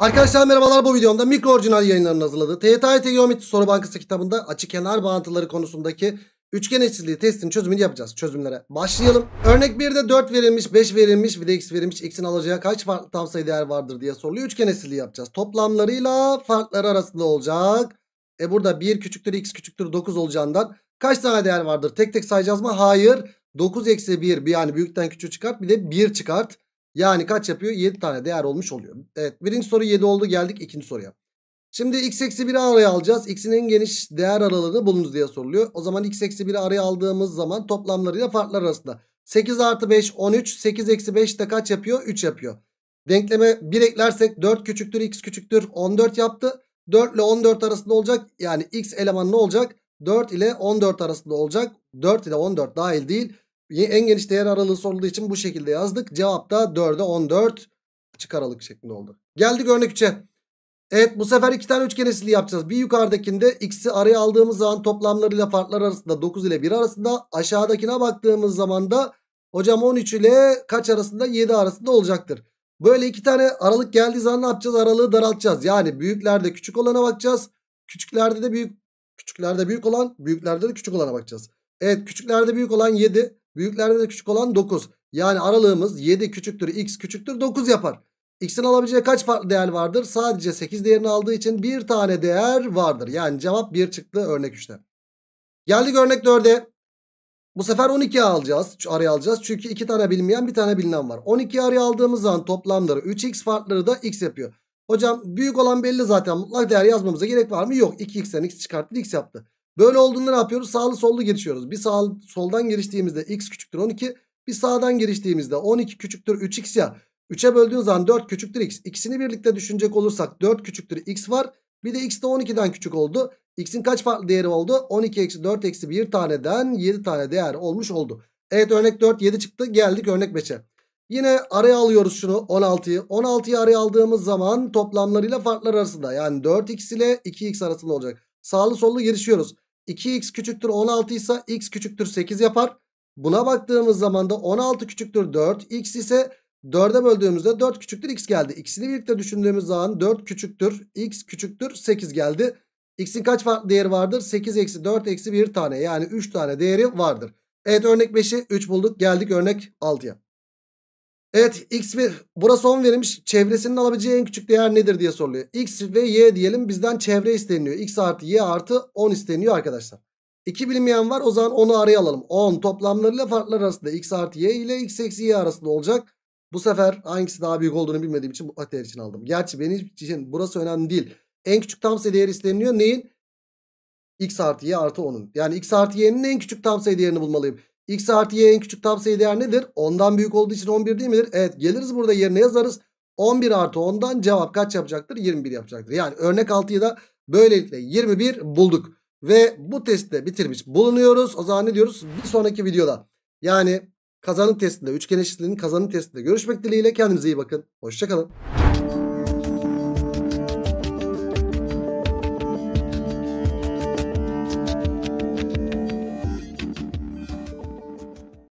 Arkadaşlar merhabalar bu videomda mikro orijinal yayınlarının hazırladığı TYT Geometri Soru Bankası kitabında açı kenar bağıntıları konusundaki üçgen eşitliği testinin çözümünü yapacağız. Çözümlere başlayalım. Örnek 1'de 4 verilmiş, 5 verilmiş, bir de x verilmiş. x'in alacağı kaç farklı tam sayı değer vardır diye soruluyor. Üçgen eşitliği yapacağız. Toplamlarıyla farkları arasında olacak. E burada 1 küçüktür x küçüktür 9 olacağından kaç tane değer vardır? Tek tek sayacağız mı? Hayır. 9 eksi 1 yani büyükten küçüğü çıkart bir de 1 çıkart. Yani kaç yapıyor? 7 tane değer olmuş oluyor. Evet birinci soru 7 oldu geldik ikinci soruya. Şimdi x eksi 1'i araya alacağız. X'in en geniş değer aralığını bulunuz diye soruluyor. O zaman x eksi 1'i araya aldığımız zaman toplamlarıyla farklar arasında. 8 artı 5 13 8 eksi 5 de kaç yapıyor? 3 yapıyor. Denkleme 1 eklersek 4 küçüktür x küçüktür 14 yaptı. 4 ile 14 arasında olacak. Yani x elemanı ne olacak? 4 ile 14 arasında olacak. 4 ile 14 dahil değil en geniş değer aralığı sorulduğu için bu şekilde yazdık. Cevap da 4'e 14 açık aralık şeklinde oldu. Geldik örnek 3'e. Evet bu sefer iki tane üçgen eşitliği yapacağız. Bir yukarıdakinde x'i araya aldığımız zaman toplamlarıyla farklar arasında 9 ile 1 arasında. Aşağıdakine baktığımız zaman da hocam 13 ile kaç arasında 7 arasında olacaktır. Böyle iki tane aralık geldiği zaman ne yapacağız? Aralığı daraltacağız. Yani büyüklerde küçük olana bakacağız. Küçüklerde de büyük küçüklerde büyük olan büyüklerde de küçük olana bakacağız. Evet küçüklerde büyük olan 7 Büyüklerde de küçük olan 9. Yani aralığımız 7 küçüktür x küçüktür 9 yapar. X'in alabileceği kaç farklı değer vardır? Sadece 8 değerini aldığı için bir tane değer vardır. Yani cevap 1 çıktı örnek 3'te. Geldik örnek 4'e. Bu sefer 12 alacağız. arayı alacağız. Çünkü 2 tane bilmeyen bir tane bilinen var. 12 arayı aldığımız zaman toplamları 3x farkları da x yapıyor. Hocam büyük olan belli zaten. Mutlak değer yazmamıza gerek var mı? Yok. 2x'ten x çıkarttı x yaptı. Böyle olduğunda ne yapıyoruz? Sağlı sollu gelişiyoruz. Bir sağ, soldan geliştiğimizde x küçüktür 12. Bir sağdan geliştiğimizde 12 küçüktür 3x ya. 3'e böldüğün zaman 4 küçüktür x. İkisini birlikte düşünecek olursak 4 küçüktür x var. Bir de x de 12'den küçük oldu. X'in kaç farklı değeri oldu? 12 eksi 4 eksi 1 taneden 7 tane değer olmuş oldu. Evet örnek 4 7 çıktı. Geldik örnek 5'e. Yine araya alıyoruz şunu 16'yı. 16'yı araya aldığımız zaman toplamlarıyla farklar arasında. Yani 4x ile 2x arasında olacak. Sağlı sollu gelişiyoruz. 2x küçüktür 16 ise x küçüktür 8 yapar. Buna baktığımız zaman da 16 küçüktür 4 x ise 4'e böldüğümüzde 4 küçüktür x geldi. İkisini birlikte düşündüğümüz zaman 4 küçüktür x küçüktür 8 geldi. X'in kaç farklı değeri vardır? 8 eksi 4 eksi 1 tane yani 3 tane değeri vardır. Evet örnek 5'i 3 bulduk geldik örnek 6'ya. Evet x ve burası 10 verilmiş. Çevresinin alabileceği en küçük değer nedir diye soruluyor. X ve y diyelim bizden çevre isteniyor. X artı y artı 10 isteniyor arkadaşlar. 2 bilinmeyen var o zaman onu araya alalım. 10 toplamlarıyla farklar arasında x artı y ile x eksi y arasında olacak. Bu sefer hangisi daha büyük olduğunu bilmediğim için bu değer için aldım. Gerçi benim için burası önemli değil. En küçük tam sayı değeri isteniyor. Neyin? x artı y artı 10'un. Yani x artı y'nin en küçük tam sayı değerini bulmalıyım. X artı Y en küçük tam sayı değer nedir? 10'dan büyük olduğu için 11 değil midir? Evet geliriz burada yerine yazarız. 11 artı 10'dan cevap kaç yapacaktır? 21 yapacaktır. Yani örnek 6'yı da böylelikle 21 bulduk. Ve bu testi de bitirmiş bulunuyoruz. O zaman ne diyoruz? Bir sonraki videoda yani kazanın testinde, üçgen eşitliğinin kazanın testinde görüşmek dileğiyle. Kendinize iyi bakın. Hoşçakalın.